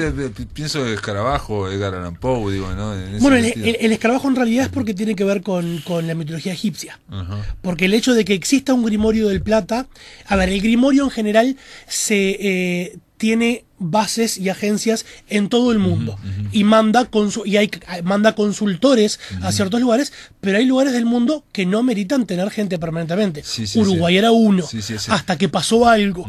S2: pienso el escarabajo, Edgar Allan Poe, digo, ¿no? bueno, el,
S1: escarabajo en realidad es porque tiene que ver con, con la mitología egipcia. Porque el hecho de que exista un grimorio del plata... A ver, el grimorio en general se eh, tiene bases y agencias en todo el mundo y manda y hay, manda consultores a ciertos lugares, pero hay lugares del mundo que no meritan tener gente permanentemente. Uruguay era uno hasta que pasó algo.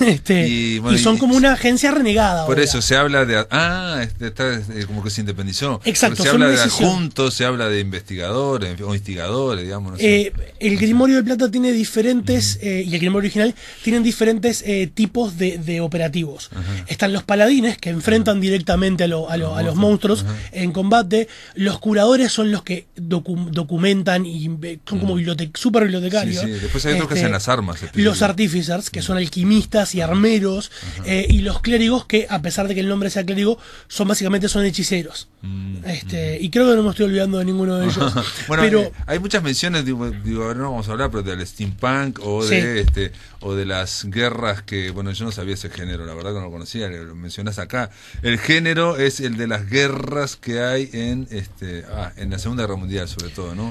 S1: este,
S2: y, son
S1: como una agencia renegada. Por
S2: eso se habla de ah, este, eh, como que se independizó. Exacto. se habla de adjuntos, se habla de investigadores o instigadores, digamos. Eh,
S1: el Grimorio de Plata tiene diferentes eh, y el Grimorio original tienen diferentes tipos de, de operativos. Están los paladines que enfrentan directamente a, a, los monstruos en combate. Los curadores son los que documentan y son como super bibliotecarios. Después hay otros que hacen este, las armas. Este, los artificers, que son alquimistas y armeros. Eh, y los clérigos, que a pesar de que el nombre sea clérigo, son básicamente son hechiceros. Mm, este, mm. Y creo que no me estoy olvidando de ninguno de ellos. bueno, eh, hay muchas
S2: menciones, digo, digo, no vamos a hablar, pero del steampunk o de este o de las guerras que, bueno, yo no sabía ese género, la verdad que no lo conocía, lo mencionas acá. El género es el de las guerras que hay en este ah, en la Segunda Guerra Mundial, sobre todo, ¿no?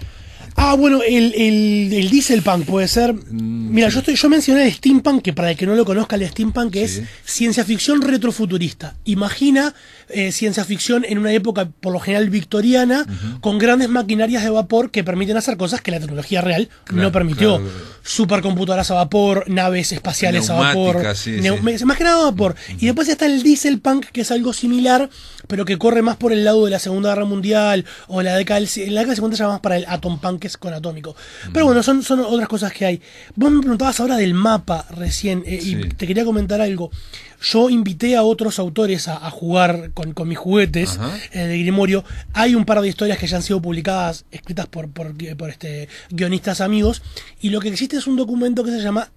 S1: Ah, bueno, el, el, el dieselpunk puede ser. Mm, Mira, yo estoy, yo mencioné el steampunk, que para el que no lo conozca, el steampunk que es ciencia ficción retrofuturista. Imagina eh, ciencia ficción en una época, por lo general, victoriana, con grandes maquinarias de vapor que permiten hacer cosas que la tecnología real no permitió. Supercomputadoras a vapor, naves espaciales a vapor. Más que nada a vapor. Y después está el dieselpunk, que es algo similar, pero que corre más por el lado de la Segunda Guerra Mundial o la década, la década de la Segunda más para el Atompunk que con atómico. Pero bueno, son, son otras cosas que hay. Vos me preguntabas ahora del mapa recién eh, y te quería comentar algo. Yo invité a otros autores a, jugar con, mis juguetes eh, de Grimorio. Hay un par de historias que ya han sido publicadas, escritas por, por, este, guionistas amigos. Y lo que existe es un documento que se llama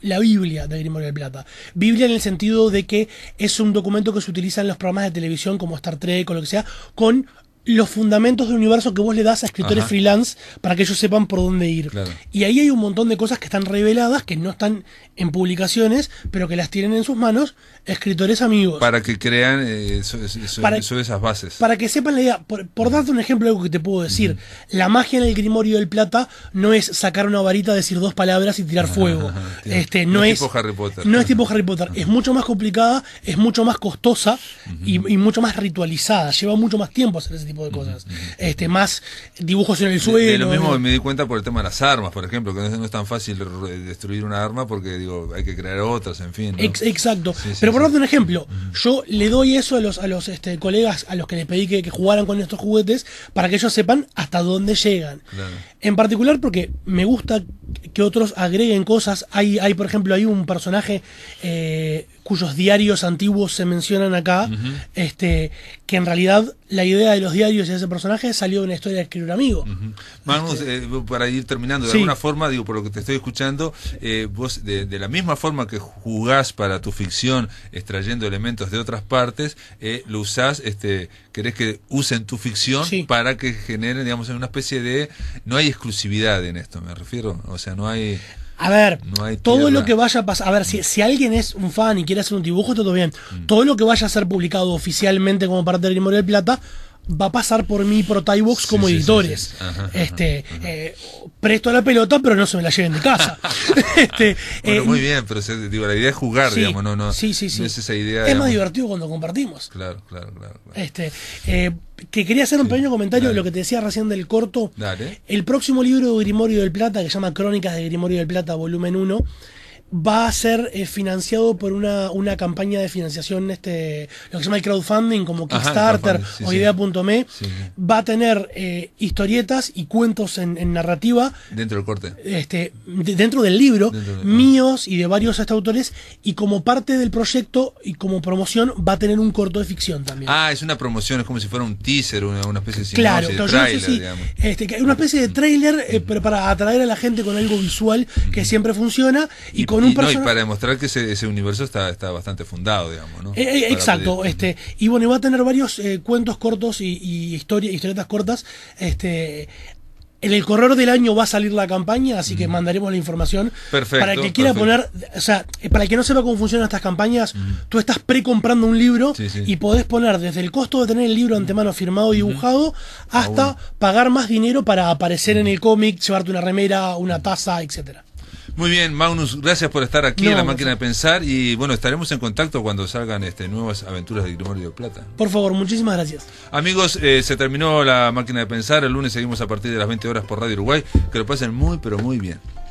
S1: la Biblia de Grimorio del Plata. Biblia en el sentido de que es un documento que se utiliza en los programas de televisión como Star Trek o lo que sea, con los fundamentos del universo que vos le das a escritores freelance para que ellos sepan por dónde ir. Y ahí hay un montón de cosas que están reveladas, que no están en publicaciones, pero que las tienen en sus manos escritores amigos.
S2: Para que crean eh, sobre esas bases.
S1: Para que sepan la idea, por, darte un ejemplo algo que te puedo decir, la magia en el Grimorio del Plata no es sacar una varita, decir dos palabras y tirar fuego. este, no, es tipo Harry Potter. No es tipo Harry Potter. Es mucho más complicada, es mucho más costosa y, y, mucho más ritualizada. Lleva mucho más tiempo hacer ese tipo de cosas. Este, más dibujos en el suelo. lo mismo me di
S2: cuenta por el tema de las armas, por ejemplo, que no es, tan fácil destruir una arma porque digo, hay que crear otras, en fin.
S1: exacto. Pero por darte un ejemplo, yo le doy eso a los, a los este, colegas a los que les pedí que, jugaran con estos juguetes para que ellos sepan hasta dónde llegan. En particular porque me gusta que otros agreguen cosas. Hay, hay por ejemplo, hay un personaje eh, cuyos diarios antiguos se mencionan acá, este, que en realidad la idea de los diarios y de ese personaje salió de una historia de escribir un amigo.
S2: Vamos, Manu, este, eh, para ir terminando, de alguna forma, digo, por lo que te estoy escuchando, eh, vos de, la misma forma que jugás para tu ficción extrayendo elementos de otras partes, eh, lo usás, este, querés que usen tu ficción para que generen, digamos, una especie de... No hay exclusividad en esto, me refiero, o sea, no hay... A ver, todo lo que
S1: vaya a pasar. A ver, si, alguien es un fan y quiere hacer un dibujo, todo bien. Mm. Todo lo que vaya a ser publicado oficialmente como parte del Grimorio del Plata va a pasar por mí Pro como editores. este, eh, presto la pelota, pero no se me la lleven de casa. Este, bueno, eh, muy
S2: bien, pero la idea es jugar, digamos, no, no, es esa Es más
S1: divertido cuando compartimos.
S2: Claro, claro,
S1: claro. Este, eh, que quería hacer un pequeño comentario de lo que te decía recién del corto. El próximo libro de Grimorio del Plata, que se llama Crónicas de Grimorio del Plata, volumen 1, va a ser eh, financiado por una, campaña de financiación, este, lo que se llama el crowdfunding, como Kickstarter o idea.me, va a tener eh, historietas y cuentos en, narrativa.
S2: Dentro del corte.
S1: Este, dentro del libro, míos y de varios autores, y como parte del proyecto y como promoción va a tener un corto de ficción
S2: también. Ah, es una promoción, es como si fuera un teaser, una, especie de Claro, de trailer,
S1: este, una especie de trailer, eh, para atraer a la gente con algo visual que siempre funciona y, y con y, para
S2: demostrar que ese, universo está, bastante fundado, digamos, ¿no? Eh, eh, exacto,
S1: este, y bueno, va a tener varios eh, cuentos cortos y, historietas cortas, este en el corredor del año va a salir la campaña, así que mandaremos la información. Para el que quiera poner, o sea, para que no sepa cómo funcionan estas campañas, tú estás precomprando un libro y podés poner desde el costo de tener el libro antemano firmado y dibujado ah, hasta pagar más dinero para aparecer en el cómic, llevarte una remera, una taza, etcétera.
S2: Muy bien, Magnus, gracias por estar aquí en la máquina de pensar y bueno, estaremos en contacto cuando salgan este, nuevas aventuras de Grimorio de Plata.
S1: Por favor, muchísimas gracias.
S2: Amigos, eh, se terminó la máquina de pensar, el lunes seguimos a partir de las 20 horas por Radio Uruguay, que lo pasen muy, pero muy bien.